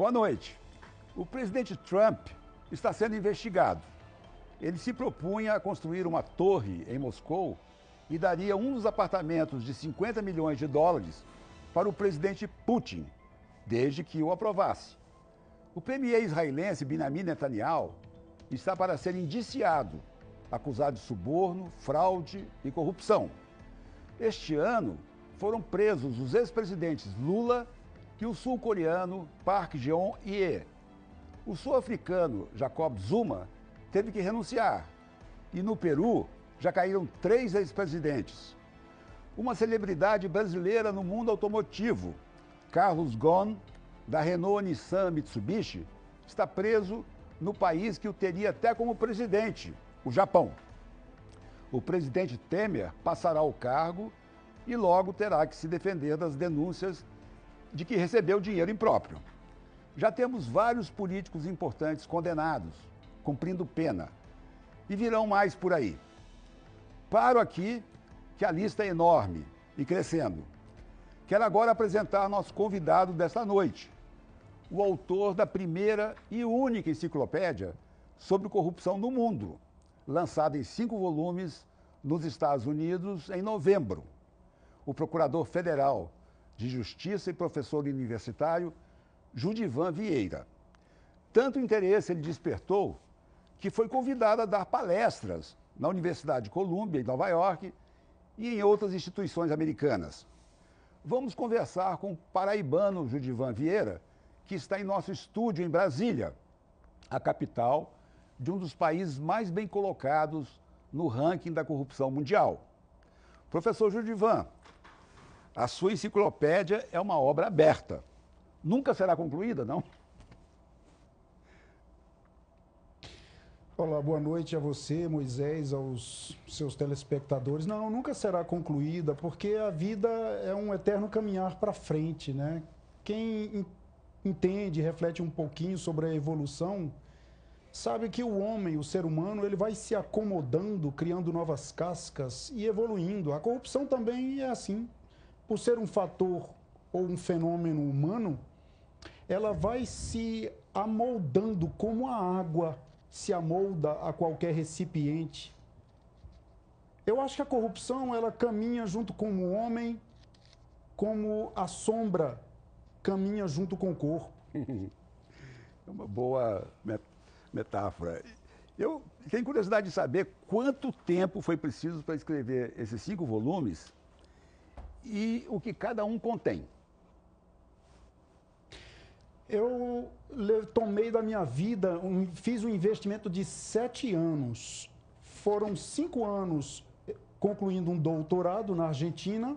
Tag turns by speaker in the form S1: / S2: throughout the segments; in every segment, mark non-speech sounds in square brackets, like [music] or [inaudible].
S1: Boa noite. O presidente Trump está sendo investigado. Ele se propunha a construir uma torre em Moscou e daria um dos apartamentos de 50 milhões de dólares para o presidente Putin, desde que o aprovasse. O premier israelense Benjamin Netanyahu está para ser indiciado, acusado de suborno, fraude e corrupção. Este ano foram presos os ex-presidentes Lula que o sul-coreano Park jeon hye o sul-africano Jacob Zuma, teve que renunciar. E no Peru já caíram três ex-presidentes. Uma celebridade brasileira no mundo automotivo, Carlos Ghosn, da Renault Nissan Mitsubishi, está preso no país que o teria até como presidente, o Japão. O presidente Temer passará o cargo e logo terá que se defender das denúncias de que recebeu dinheiro impróprio. Já temos vários políticos importantes condenados, cumprindo pena. E virão mais por aí. Paro aqui, que a lista é enorme e crescendo. Quero agora apresentar nosso convidado desta noite, o autor da primeira e única enciclopédia sobre corrupção no mundo, lançada em cinco volumes nos Estados Unidos em novembro. O procurador federal de Justiça e professor universitário Judivan Vieira. Tanto interesse ele despertou que foi convidado a dar palestras na Universidade de Columbia, em Nova York, e em outras instituições americanas. Vamos conversar com o paraibano Judivan Vieira, que está em nosso estúdio em Brasília, a capital de um dos países mais bem colocados no ranking da corrupção mundial. Professor Judivan, a sua enciclopédia é uma obra aberta. Nunca será concluída, não?
S2: Olá, boa noite a você, Moisés, aos seus telespectadores. Não, nunca será concluída, porque a vida é um eterno caminhar para frente, né? Quem entende, reflete um pouquinho sobre a evolução, sabe que o homem, o ser humano, ele vai se acomodando, criando novas cascas e evoluindo. A corrupção também é assim por ser um fator ou um fenômeno humano, ela vai se amoldando como a água se amolda a qualquer recipiente. Eu acho que a corrupção ela caminha junto com o homem, como a
S1: sombra caminha junto com o corpo. [laughs] É uma boa metáfora. Eu tenho curiosidade de saber quanto tempo foi preciso para escrever esses cinco volumes e o que cada um contém. Eu tomei da minha vida,
S2: fiz um investimento de sete anos. Foram cinco anos eh, concluindo um doutorado na Argentina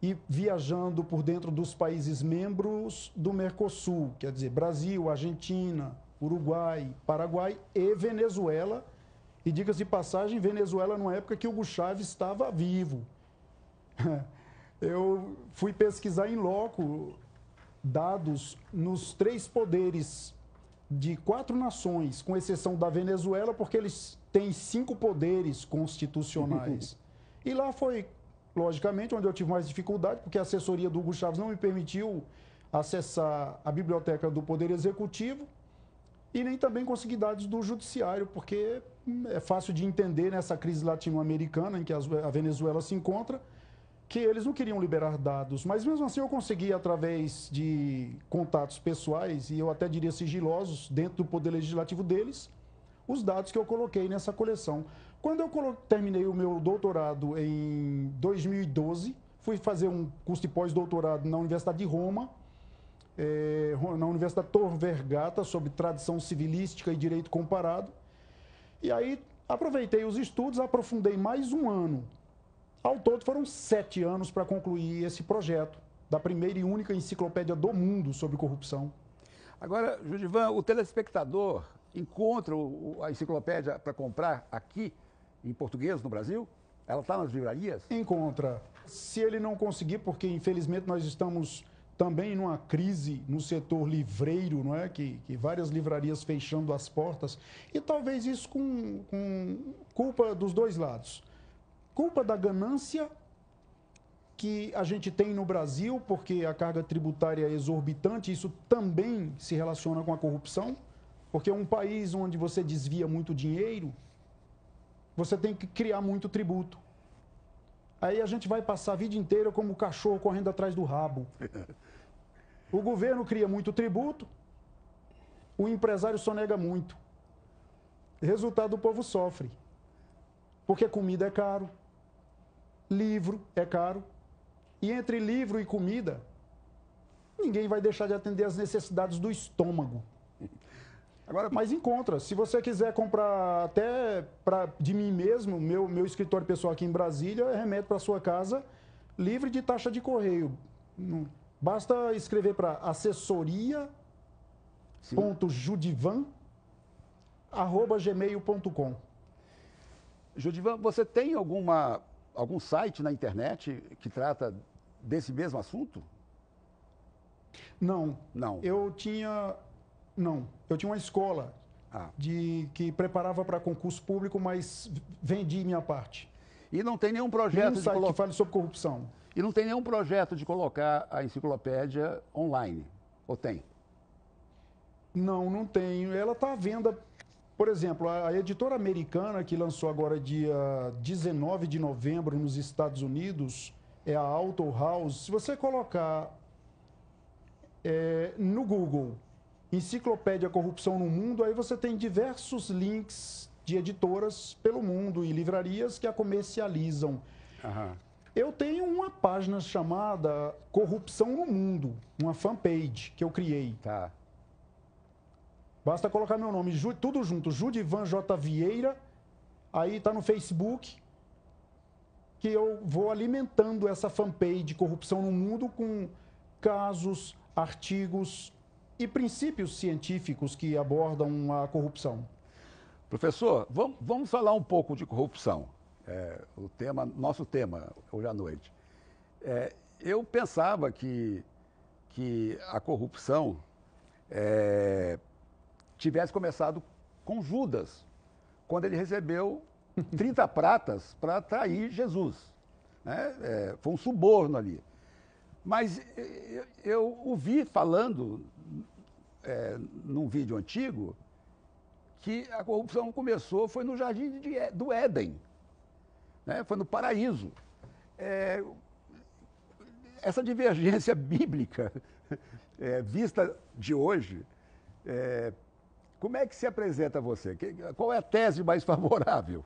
S2: e viajando por dentro dos países membros do Mercosul, quer dizer, Brasil, Argentina, Uruguai, Paraguai e Venezuela. E diga-se de passagem, Venezuela numa época que Hugo Chávez estava vivo. [laughs] eu fui pesquisar em loco dados nos três poderes de quatro nações, com exceção da Venezuela, porque eles têm cinco poderes constitucionais. [laughs] e lá foi, logicamente, onde eu tive mais dificuldade, porque a assessoria do Hugo Chaves não me permitiu acessar a biblioteca do Poder Executivo e nem também conseguir dados do Judiciário, porque é fácil de entender nessa crise latino-americana em que a Venezuela se encontra que eles não queriam liberar dados, mas mesmo assim eu consegui através de contatos pessoais e eu até diria sigilosos dentro do poder legislativo deles, os dados que eu coloquei nessa coleção. Quando eu terminei o meu doutorado em 2012, fui fazer um curso de pós-doutorado na Universidade de Roma, é, na Universidade Tor Vergata, sobre tradição civilística e direito comparado. E aí aproveitei os estudos, aprofundei mais um ano ao todo, foram sete anos para concluir esse projeto da primeira e única enciclopédia do mundo sobre corrupção.
S1: Agora, Judivan, o telespectador encontra a enciclopédia para comprar aqui, em português, no Brasil? Ela está nas livrarias? Encontra. Se ele não conseguir, porque infelizmente nós
S2: estamos também numa crise no setor livreiro, não é? Que, que várias livrarias fechando as portas. E talvez isso com, com culpa dos dois lados culpa da ganância que a gente tem no Brasil, porque a carga tributária é exorbitante, isso também se relaciona com a corrupção, porque um país onde você desvia muito dinheiro, você tem que criar muito tributo. Aí a gente vai passar a vida inteira como cachorro correndo atrás do rabo. O governo cria muito tributo, o empresário sonega muito. Resultado, o povo sofre. Porque comida é caro, livro é caro. E entre livro e comida, ninguém vai deixar de atender às necessidades do estômago. Agora, mas encontra. Se você quiser comprar até pra, de mim mesmo, meu, meu escritório pessoal aqui em Brasília, eu remeto para sua casa, livre de taxa de correio. Basta escrever para assessoria.judivan.gmail.com
S1: Judivan, você tem alguma algum site na internet que trata desse mesmo assunto? Não. Não. Eu tinha. Não. Eu tinha uma
S2: escola ah. de que preparava para concurso público, mas vendi minha parte. E não tem nenhum projeto nenhum de colo... que fale sobre corrupção.
S1: E não tem nenhum projeto de colocar a enciclopédia online. Ou tem? Não, não tenho.
S2: Ela está à venda por exemplo, a editora americana que lançou agora dia 19 de novembro nos Estados Unidos é a Auto House. Se você colocar é, no Google Enciclopédia Corrupção no Mundo, aí você tem diversos links de editoras pelo mundo e livrarias que a comercializam. Eu tenho uma página chamada Corrupção no Mundo, uma fanpage que eu criei. Tá. Basta colocar meu nome, Ju, tudo junto, Judivan J. Vieira, aí tá no Facebook, que eu vou alimentando essa fanpage de corrupção no mundo com casos, artigos e princípios científicos que abordam
S1: a corrupção. Professor, vamos, vamos falar um pouco de corrupção. É, o tema, nosso tema hoje à noite. É, eu pensava que, que a corrupção é, tivesse começado com Judas, quando ele recebeu 30 [laughs] pratas para trair Jesus. Né? É, foi um suborno ali. Mas eu, ouvi falando é, num vídeo antigo que a corrupção começou foi no jardim de, do Éden, né? foi no paraíso. É, essa divergência [laughs] bíblica é, vista de hoje, é, como é que se apresenta você? Qual é a tese mais favorável?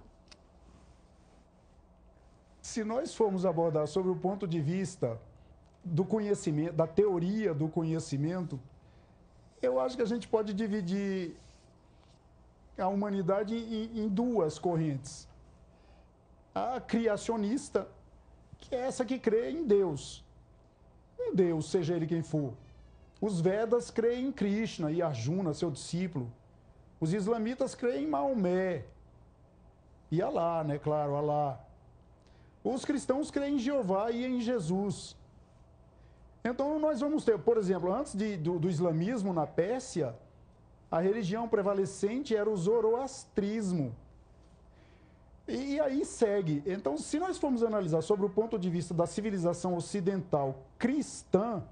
S2: Se nós formos abordar sobre o ponto de vista do conhecimento, da teoria do conhecimento, eu acho que a gente pode dividir a humanidade em, em duas correntes. A criacionista, que é essa que crê em Deus. Um Deus, seja ele quem for. Os Vedas creem em Krishna e Arjuna, seu discípulo. Os islamitas creem em Maomé e Alá, né? Claro, Alá. Os cristãos creem em Jeová e em Jesus. Então nós vamos ter, por exemplo, antes de, do, do islamismo na Pérsia, a religião prevalecente era o zoroastrismo. E, e aí segue. Então, se nós formos analisar sobre o ponto de vista da civilização ocidental cristã,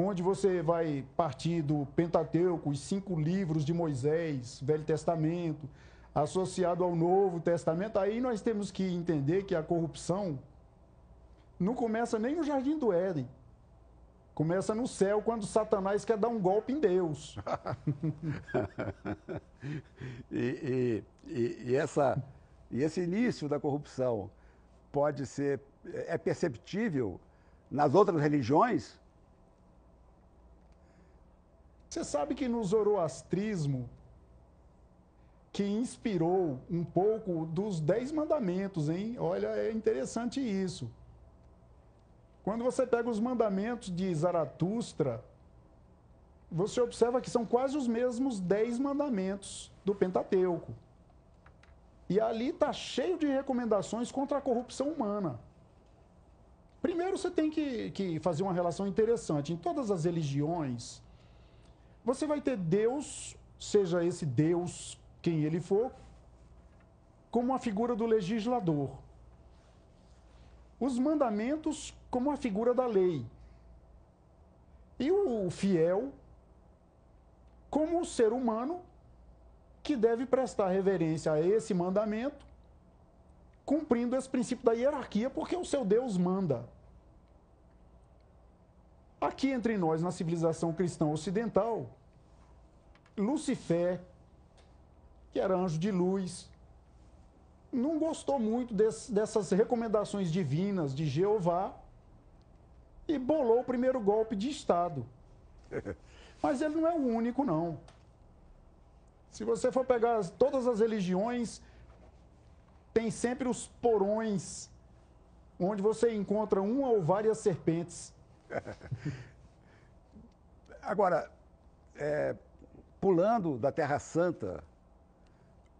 S2: onde você vai partir do Pentateuco, os cinco livros de Moisés, Velho Testamento, associado ao Novo Testamento, aí nós temos que entender que a corrupção não começa nem no Jardim do Éden. Começa no céu, quando Satanás quer dar um golpe em Deus.
S1: [laughs] e, e, e, essa, e esse início da corrupção pode ser, é perceptível nas outras religiões, você sabe que no zoroastrismo,
S2: que inspirou um pouco dos Dez Mandamentos, hein? Olha, é interessante isso. Quando você pega os mandamentos de Zaratustra, você observa que são quase os mesmos dez mandamentos do Pentateuco. E ali está cheio de recomendações contra a corrupção humana. Primeiro, você tem que, que fazer uma relação interessante. Em todas as religiões, você vai ter Deus, seja esse Deus quem ele for, como a figura do legislador. Os mandamentos como a figura da lei. E o fiel como o ser humano que deve prestar reverência a esse mandamento, cumprindo esse princípio da hierarquia, porque o seu Deus manda. Aqui entre nós, na civilização cristã ocidental, Lucifer, que era anjo de luz, não gostou muito desse, dessas recomendações divinas de Jeová e bolou o primeiro golpe de Estado. [laughs] Mas ele não é o único, não. Se você for pegar todas as religiões, tem sempre os porões, onde você encontra uma ou várias serpentes.
S1: [laughs] Agora, é, pulando da Terra Santa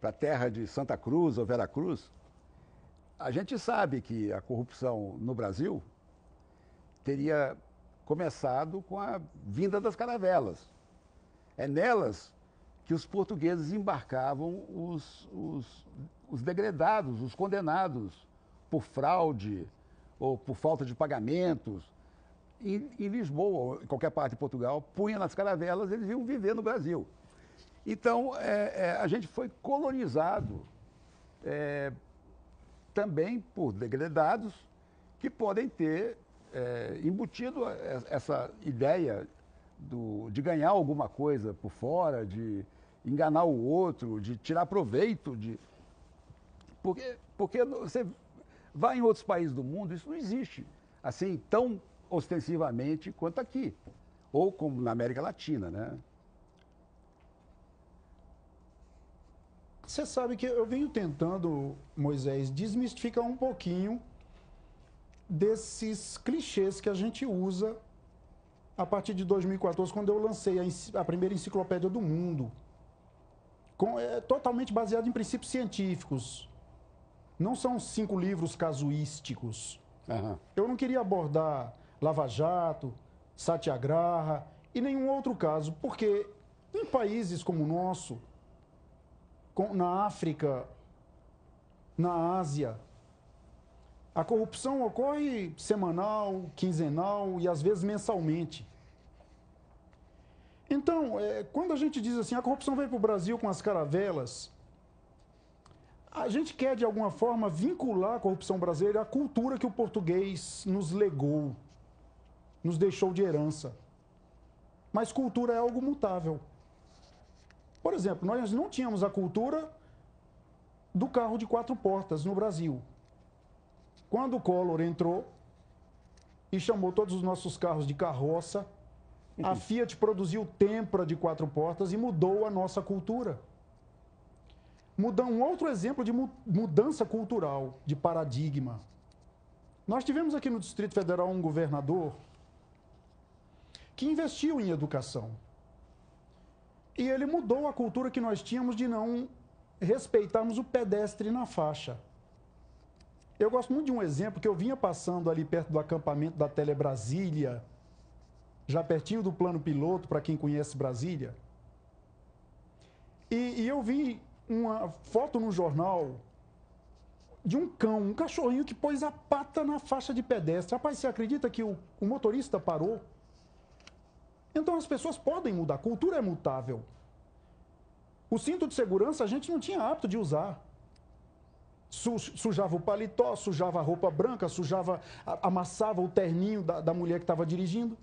S1: para a terra de Santa Cruz ou Vera Cruz, a gente sabe que a corrupção no Brasil teria começado com a vinda das caravelas. É nelas que os portugueses embarcavam os, os, os degredados, os condenados por fraude ou por falta de pagamentos em, em Lisboa, em qualquer parte de Portugal, punha nas caravelas, eles iam viver no Brasil. Então, é, é, a gente foi colonizado é, também por degradados que podem ter é, embutido essa ideia do, de ganhar alguma coisa por fora, de enganar o outro, de tirar proveito. De... Porque, porque você vai em outros países do mundo, isso não existe assim tão ostensivamente quanto aqui, ou como na América Latina, né? Você sabe que eu venho tentando, Moisés,
S2: desmistificar um pouquinho desses clichês que a gente usa a partir de 2014, quando eu lancei a, a primeira enciclopédia do mundo, com, é, totalmente baseada em princípios científicos. Não são cinco livros casuísticos. Uhum. Eu não queria abordar Lava Jato, Satyagraha e nenhum outro caso, porque em países como o nosso, na África, na Ásia, a corrupção ocorre semanal, quinzenal e às vezes mensalmente. Então, é, quando a gente diz assim, a corrupção veio para o Brasil com as caravelas, a gente quer de alguma forma vincular a corrupção brasileira à cultura que o português nos legou nos deixou de herança. Mas cultura é algo mutável. Por exemplo, nós não tínhamos a cultura do carro de quatro portas no Brasil. Quando o Collor entrou e chamou todos os nossos carros de carroça, a Fiat produziu Tempra de quatro portas e mudou a nossa cultura. Mudar um outro exemplo de mudança cultural, de paradigma. Nós tivemos aqui no Distrito Federal um governador que investiu em educação. E ele mudou a cultura que nós tínhamos de não respeitarmos o pedestre na faixa. Eu gosto muito de um exemplo que eu vinha passando ali perto do acampamento da Tele Brasília, já pertinho do plano piloto, para quem conhece Brasília. E, e, eu vi uma foto no jornal de um cão, um cachorrinho que pôs a pata na faixa de pedestre. Rapaz, você acredita que o, o motorista parou? Então as pessoas podem mudar, a cultura é mutável. O cinto de segurança a gente não tinha hábito de usar. Su sujava o paletó, sujava a roupa branca, sujava, amassava o terninho da, da mulher que estava dirigindo.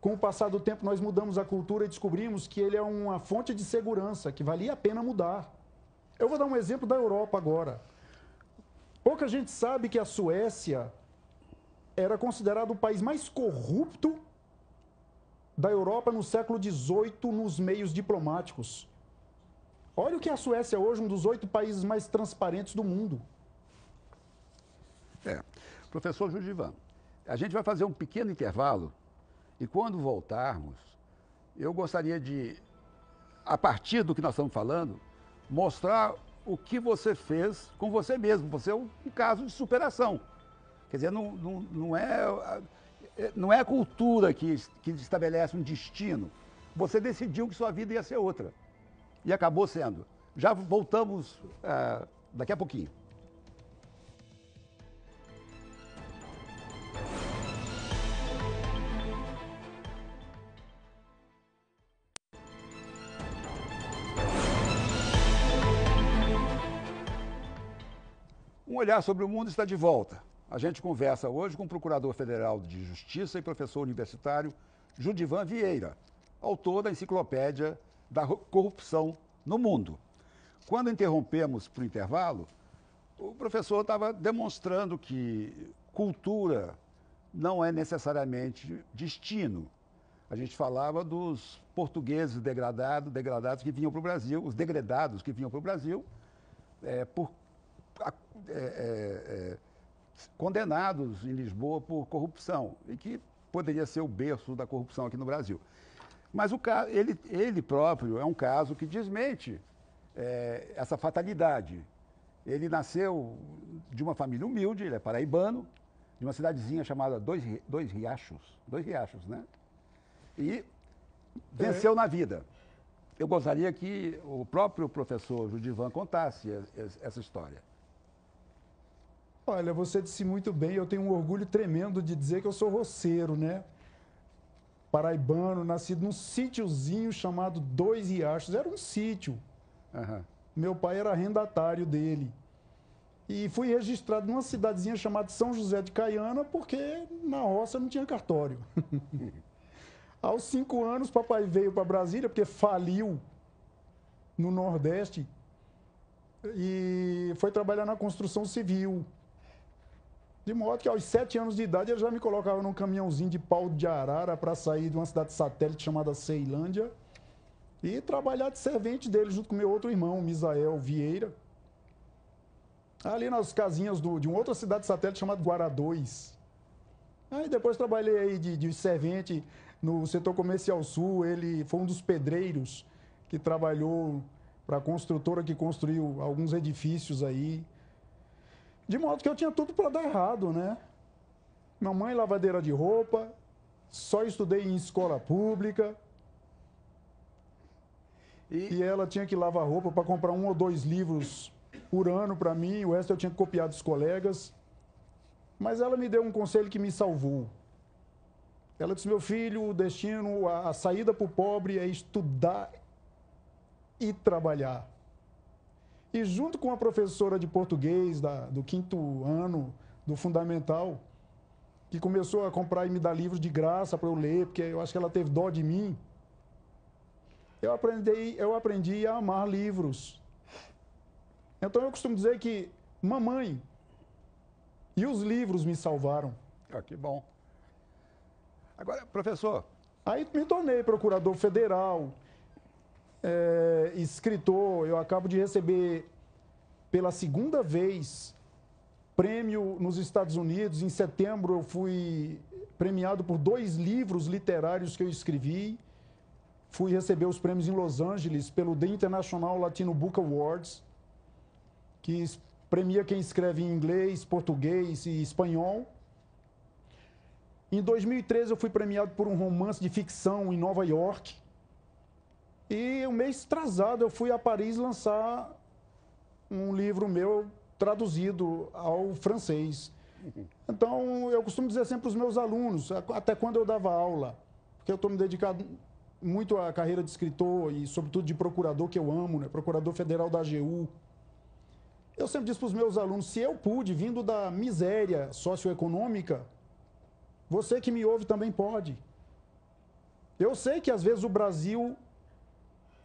S2: Com o passar do tempo, nós mudamos a cultura e descobrimos que ele é uma fonte de segurança, que valia a pena mudar. Eu vou dar um exemplo da Europa agora. Pouca gente sabe que a Suécia era considerado o país mais corrupto da Europa no século XVIII nos meios diplomáticos. Olha o que a Suécia é hoje, um dos oito países mais transparentes do
S1: mundo. É. Professor Judivan, a gente vai fazer um pequeno intervalo e quando voltarmos, eu gostaria de, a partir do que nós estamos falando, mostrar o que você fez com você mesmo. Você é um caso de superação. Quer dizer, não, não, não é é, não é a cultura que, que estabelece um destino. Você decidiu que sua vida ia ser outra. E acabou sendo. Já voltamos uh, daqui a pouquinho. Um olhar sobre o mundo está de volta. A gente conversa hoje com o Procurador Federal de Justiça e professor universitário Judivan Vieira, autor da enciclopédia da corrupção no mundo. Quando interrompemos para o intervalo, o professor estava demonstrando que cultura não é necessariamente destino. A gente falava dos portugueses degradados, degradados que vinham para o Brasil, os degradados que vinham para o Brasil é, por, é, é, condenados em Lisboa por corrupção, e que poderia ser o berço da corrupção aqui no Brasil. Mas o caso, ele, ele próprio é um caso que desmente é, essa fatalidade. Ele nasceu de uma família humilde, ele é paraibano, de uma cidadezinha chamada Dois, Dois Riachos, Dois Riachos, né? E venceu é. na vida. Eu gostaria que o próprio professor Judivan contasse essa história.
S2: Olha, você disse muito bem, eu tenho um orgulho tremendo de dizer que eu sou roceiro, né? Paraibano, nascido num sítiozinho chamado Dois Riachos. Era um sítio. Uhum. Meu pai era arrendatário dele. E fui registrado numa cidadezinha chamada São José de Caiana, porque na roça não tinha cartório. [laughs] Aos cinco anos, papai veio para Brasília, porque faliu no Nordeste. E foi trabalhar na construção civil de modo que aos sete anos de idade ele já me colocava num caminhãozinho de pau de arara para sair de uma cidade satélite chamada Ceilândia e trabalhar de servente dele junto com meu outro irmão, Misael Vieira. Ali nas casinhas do, de uma outra cidade satélite chamada Guará 2. Aí depois trabalhei aí de, de servente no setor comercial sul. Ele foi um dos pedreiros que trabalhou para a construtora que construiu alguns edifícios aí. De modo que eu tinha tudo para dar errado, né? Mamãe lavadeira de roupa, só estudei em escola pública. E, e ela tinha que lavar roupa para comprar um ou dois livros por ano para mim, o resto eu tinha que copiar dos colegas. Mas ela me deu um conselho que me salvou. Ela disse: meu filho, o destino, a, a saída para o pobre é estudar e trabalhar. E junto com a professora de português da, do quinto ano do fundamental, que começou a comprar e me dar livros de graça para eu ler, porque eu acho que ela teve dó de mim, eu aprendi, eu aprendi a amar livros. Então eu costumo dizer que mamãe e os livros me salvaram. Ah, que bom. Agora, professor. Aí me tornei procurador federal, é, escritor, eu acabo de receber pela segunda vez prêmio nos Estados Unidos. Em setembro eu fui premiado por dois livros literários que eu escrevi. Fui receber os prêmios em Los Angeles pelo The International Latino Book Awards, que premia quem escreve em inglês, português e espanhol. Em 2013 eu fui premiado por um romance de ficção em Nova York. E um mês atrasado eu fui a Paris lançar um livro meu traduzido ao francês. Então, eu costumo dizer sempre para os meus alunos, até quando eu dava aula, porque eu estou me dedicando muito à carreira de escritor e, sobretudo, de procurador, que eu amo, né? procurador federal da AGU. Eu sempre disse para os meus alunos, se eu pude, vindo da miséria socioeconômica, você que me ouve também pode. Eu sei que, às vezes, o Brasil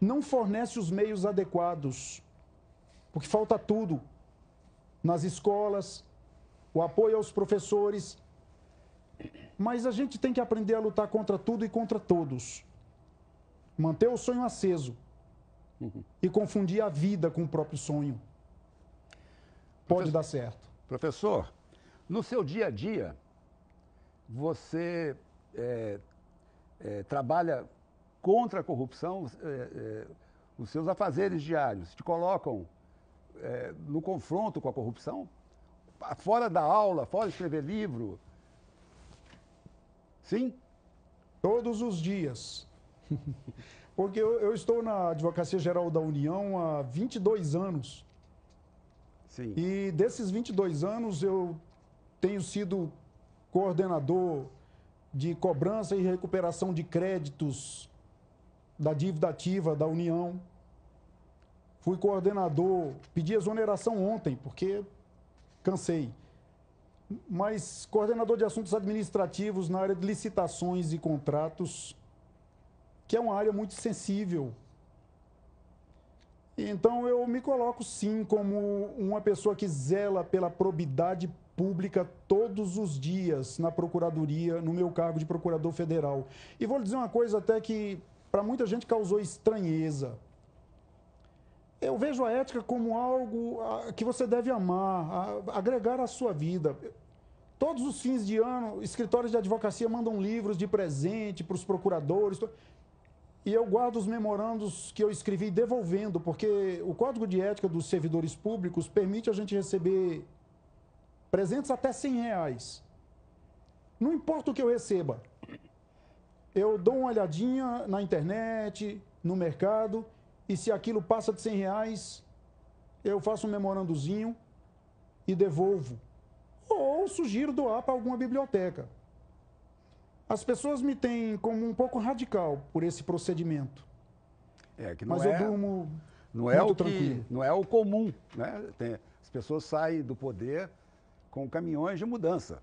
S2: não fornece os meios adequados, porque falta tudo nas escolas, o apoio aos professores. Mas a gente tem que aprender a lutar contra tudo e contra todos. Manter o sonho aceso uhum. e confundir a vida com o próprio sonho.
S1: Pode Professor, dar certo. Professor, no seu dia a dia, você é, é, trabalha contra a corrupção, é, é, os seus afazeres diários te colocam é, no confronto com a corrupção? Fora da aula, fora escrever livro? Sim? Todos os dias. [laughs] Porque eu, eu estou
S2: na Advocacia Geral da União há 22 anos. Sim. E desses 22 anos eu tenho sido coordenador de cobrança e recuperação de créditos da dívida ativa da União. Fui coordenador, pedi exoneração ontem, porque cansei. Mas coordenador de assuntos administrativos na área de licitações e contratos, que é uma área muito sensível. Então eu me coloco sim como uma pessoa que zela pela probidade pública todos os dias na procuradoria, no meu cargo de procurador federal. E vou lhe dizer uma coisa até que para muita gente causou estranheza. Eu vejo a ética como algo que você deve amar, agregar à sua vida. Todos os fins de ano, escritórios de advocacia mandam livros de presente para os procuradores. E eu guardo os memorandos que eu escrevi devolvendo, porque o Código de Ética dos Servidores Públicos permite a gente receber presentes até 100 reais. Não importa o que eu receba, eu dou uma olhadinha na internet, no mercado, e se aquilo passa de 100 reais, eu faço um memorandozinho e devolvo. Ou sugiro doar para alguma biblioteca. As pessoas me têm como um pouco radical por esse procedimento.
S1: É, que não Mas é, eu durmo não é o tranquilo. Que, não é o comum, né? Tem, as pessoas saem do poder com caminhões de mudança.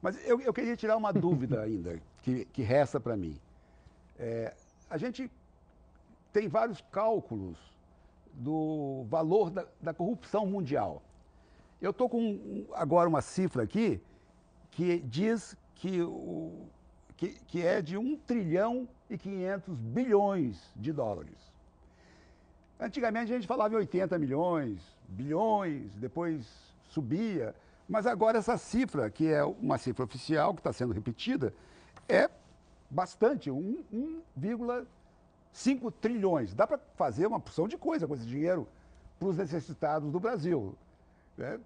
S1: Mas eu, eu queria tirar uma [laughs] dúvida ainda, que, que resta para mim. É, a gente tem vários cálculos do valor da, da corrupção mundial. Eu estou com agora uma cifra aqui que diz que, o, que, que é de 1 trilhão e 500 bilhões de dólares. Antigamente a gente falava em 80 milhões, bilhões, depois subia. Mas agora essa cifra, que é uma cifra oficial, que está sendo repetida, é bastante, 1,5 trilhões. Dá para fazer uma porção de coisa com esse dinheiro para os necessitados do Brasil. Né?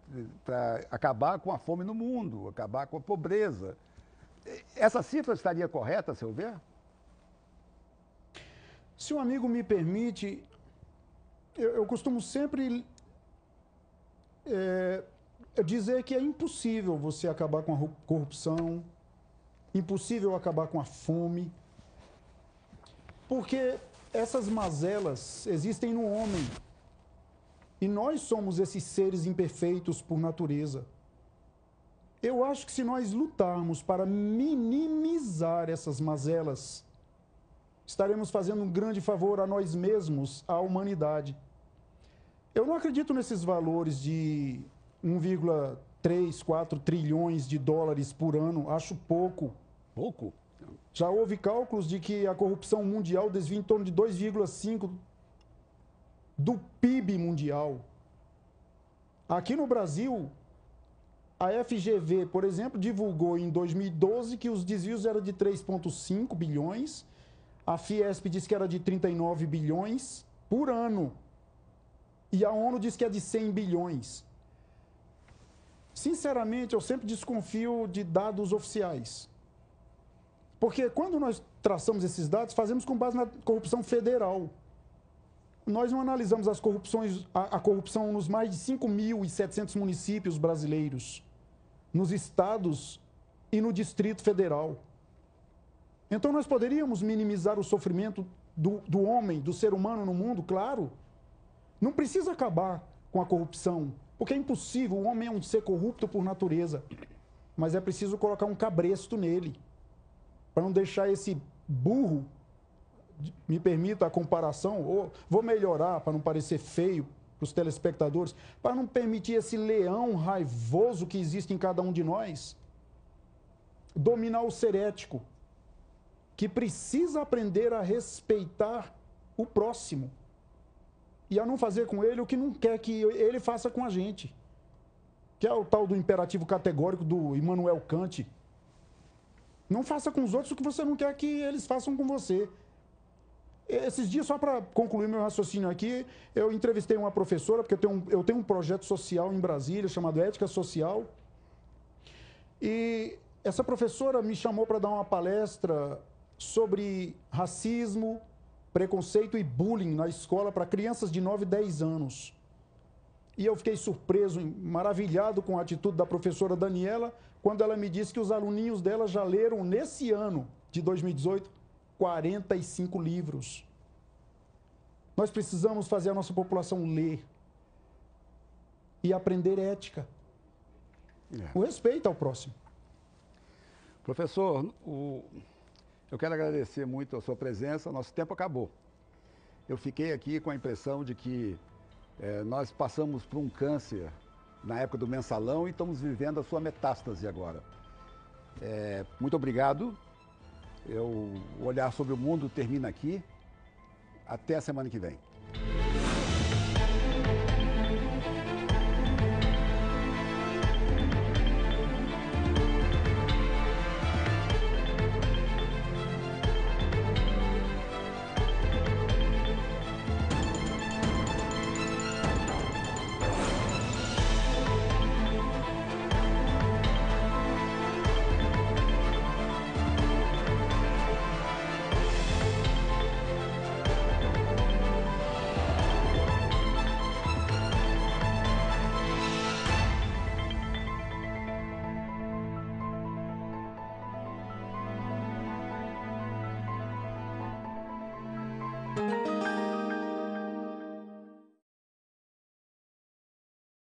S1: Para acabar com a fome no mundo, acabar com a pobreza. Essa cifra estaria correta, a seu ver? Se um amigo me permite, eu, eu costumo sempre é,
S2: dizer que é impossível você acabar com a corrupção, impossível acabar com a fome, porque essas mazelas existem no homem. E nós somos esses seres imperfeitos por natureza. Eu acho que se nós lutarmos para minimizar essas mazelas, estaremos fazendo um grande favor a nós mesmos, à humanidade. Eu não acredito nesses valores de 1,34 trilhões de dólares por ano, acho pouco. Pouco? Já houve cálculos de que a corrupção mundial desvia em torno de 2,5 do PIB mundial. Aqui no Brasil, a FGV, por exemplo, divulgou em 2012 que os desvios eram de 3,5 bilhões. A Fiesp disse que era de 39 bilhões por ano. E a ONU diz que é de 100 bilhões. Sinceramente, eu sempre desconfio de dados oficiais. Porque quando nós traçamos esses dados, fazemos com base na corrupção federal. Nós não analisamos as corrupções, a, a corrupção nos mais de 5.700 municípios brasileiros, nos estados e no Distrito Federal. Então, nós poderíamos minimizar o sofrimento do, do homem, do ser humano no mundo, claro. Não precisa acabar com a corrupção porque é impossível, o homem é um ser corrupto por natureza. Mas é preciso colocar um cabresto nele. Para não deixar esse burro, me permita a comparação, ou vou melhorar para não parecer feio para os telespectadores, para não permitir esse leão raivoso que existe em cada um de nós dominar o ser ético, que precisa aprender a respeitar o próximo e a não fazer com ele o que não quer que ele faça com a gente. Que é o tal do imperativo categórico do Immanuel Kant. Não faça com os outros o que você não quer que eles façam com você. Esses dias, só para concluir meu raciocínio aqui, eu entrevistei uma professora, porque eu tenho, um, eu tenho um projeto social em Brasília chamado Ética Social. E essa professora me chamou para dar uma palestra sobre racismo, preconceito e bullying na escola para crianças de 9, 10 anos. E eu fiquei surpreso, maravilhado com a atitude da professora Daniela, quando ela me disse que os aluninhos dela já leram nesse ano de 2018 45 livros. Nós precisamos fazer a nossa população ler e aprender ética.
S1: É. O respeito ao próximo. Professor, o, eu quero agradecer muito a sua presença, nosso tempo acabou. Eu fiquei aqui com a impressão de que é, nós passamos por um câncer na época do mensalão e estamos vivendo a sua metástase agora. É, muito obrigado. Eu, o Olhar sobre o Mundo termina aqui. Até a semana que vem.